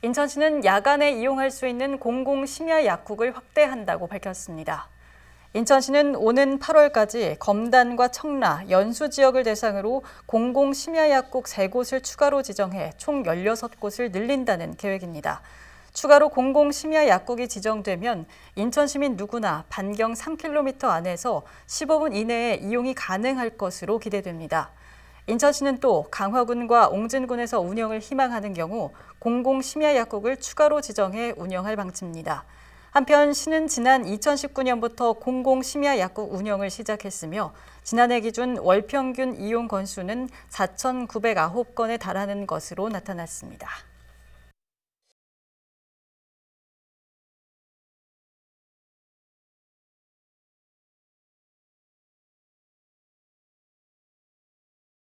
인천시는 야간에 이용할 수 있는 공공 심야 약국을 확대한다고 밝혔습니다. 인천시는 오는 8월까지 검단과 청라, 연수 지역을 대상으로 공공 심야 약국 3곳을 추가로 지정해 총 16곳을 늘린다는 계획입니다. 추가로 공공 심야 약국이 지정되면 인천 시민 누구나 반경 3km 안에서 15분 이내에 이용이 가능할 것으로 기대됩니다. 인천시는 또 강화군과 옹진군에서 운영을 희망하는 경우 공공 심야 약국을 추가로 지정해 운영할 방침입니다. 한편 시는 지난 2019년부터 공공 심야 약국 운영을 시작했으며 지난해 기준 월 평균 이용 건수는 4,909건에 달하는 것으로 나타났습니다.